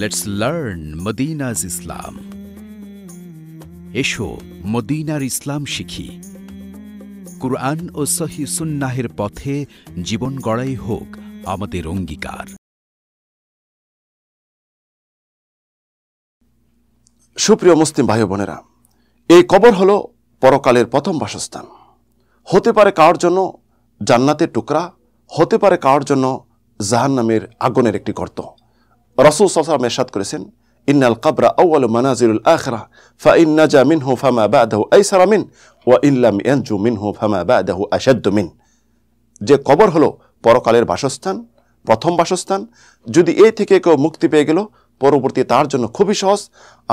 let's learn মদিনাজ ইসলাম এসো মদিনার ইসলাম শিখি কুরআন ও সহি সুন্নাহের পথে জীবন গড়াই হোক আমাদের অঙ্গীকার সুপ্রিয় মুসলিম ভাই বোনেরা এই কবর হল পরকালের প্রথম বাসস্থান হতে পারে কার জন্য জান্নাতের টুকরা হতে পারে কার জন্য জাহান্নামের আগুনের একটি গর্ত রসুল সাল্লাম এরশাদ করেছেন ইন্নাল কাবরা আউ্ল মানাজিরুল আখরা ফা ইন নাজা মিনহু ফামা বাদাহু আইসারা মিন ওয়া ইল্লাম ইয়ানজু হু ফামা বাদাহু আসাদ্দু মিন যে কবর হলো পরকালের বাসস্থান প্রথম বাসস্থান যদি এ থেকে কেউ মুক্তি পেয়ে গেল পরবর্তী তার জন্য খুবই সহজ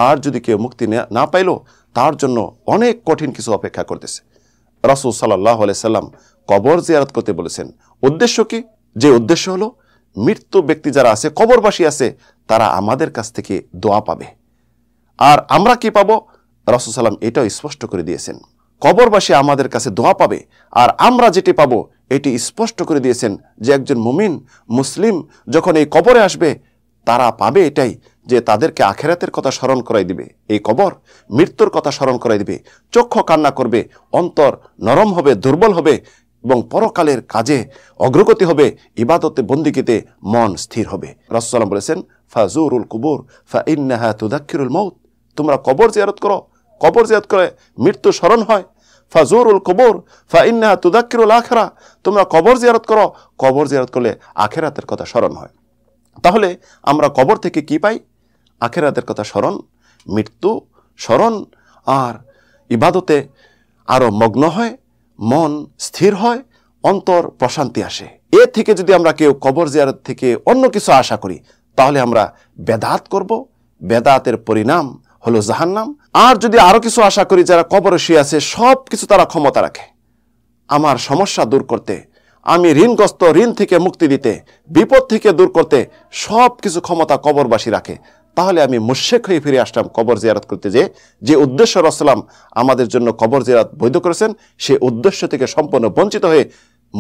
আর যদি কেউ মুক্তি না পাইল তার জন্য অনেক কঠিন কিছু অপেক্ষা করতেছে রাসুল সাল্লাহ সাল্লাম কবর জিয়ারত করতে বলেছেন উদ্দেশ্য কি যে উদ্দেশ্য হলো মৃত্য ব্যক্তি যারা আছে কবরবাসী আছে তারা আমাদের কাছ থেকে দোয়া পাবে আর আমরা কি পাবো সালাম এটাও স্পষ্ট করে দিয়েছেন কবরবাসী আমাদের কাছে দোয়া পাবে আর আমরা যেটি পাব এটি স্পষ্ট করে দিয়েছেন যে একজন মুমিন মুসলিম যখন এই কবরে আসবে তারা পাবে এটাই যে তাদেরকে আখেরাতের কথা স্মরণ করাই দিবে এই কবর মৃত্যুর কথা স্মরণ করাই দিবে চক্ষু কান্না করবে অন্তর নরম হবে দুর্বল হবে এবং পরকালের কাজে অগ্রগতি হবে ইবাদতে বন্দিকিতে মন স্থির হবে রসালাম বলেছেন ফাজুরুল কুবুর ফা ইন্নাহা তুদাক্ষিরুল মৌত তোমরা কবর জিয়ারত করো কবর জিয়ারত করে মৃত্যু স্মরণ হয় ফাজুরুল কবর ফা ইন্নাহা তুদাক্ষিরুল আখেরা তোমরা কবর জিয়ারত করো কবর জিয়ারত করলে আখেরাতের কথা স্মরণ হয় তাহলে আমরা কবর থেকে কি পাই আখেরাতের কথা স্মরণ মৃত্যু স্মরণ আর ইবাদতে আরও মগ্ন হয় মন স্থির হয় অন্তর প্রশান্তি আসে এ থেকে যদি আমরা কেউ কবর জিয়ারত থেকে অন্য কিছু আশা করি তাহলে আমরা বেদাত করব বেদাতের পরিণাম হলো জাহান্নাম আর যদি আরও কিছু আশা করি যারা কবর শুয়ে আছে সব কিছু তারা ক্ষমতা রাখে আমার সমস্যা দূর করতে আমি ঋণগ্রস্ত ঋণ থেকে মুক্তি দিতে বিপদ থেকে দূর করতে সব কিছু ক্ষমতা কবরবাসী রাখে তাহলে আমি মুশেক হয়ে ফিরে আসলাম কবর জিয়ারত করতে যে যে উদ্দেশ্য রসলাম আমাদের জন্য কবর জিয়ারত বৈধ করেছেন সে উদ্দেশ্য থেকে সম্পূর্ণ বঞ্চিত হয়ে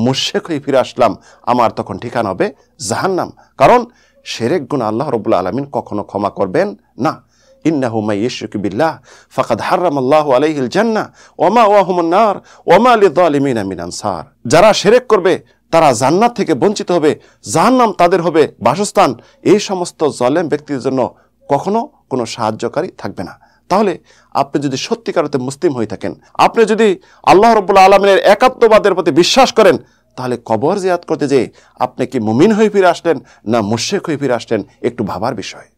মুশেক হয়ে ফিরে আসলাম আমার তখন ঠিকানা হবে জাহান্নাম কারণ সেরেক গুণ আল্লাহ রবুল্লা আলমিন কখনো ক্ষমা করবেন না বিল্লাহ আল্লাহ জান্না ওমা ওমা আলি আমিন যারা সেরেক করবে তারা জান্নাত থেকে বঞ্চিত হবে জাহান্নাম তাদের হবে বাসস্থান এই সমস্ত জলেম ব্যক্তির জন্য কখনো কোনো সাহায্যকারী থাকবে না তাহলে আপনি যদি সত্যিকারতে মুসলিম হয়ে থাকেন আপনি যদি আল্লাহ রব্বুল্লা আলমিনের একাত্মবাদের প্রতি বিশ্বাস করেন তাহলে কবর জিয়াদ করতে যে আপনি কি মুমিন হয়ে ফিরে আসলেন না মুশেক হয়ে ফিরে আসলেন একটু ভাবার বিষয়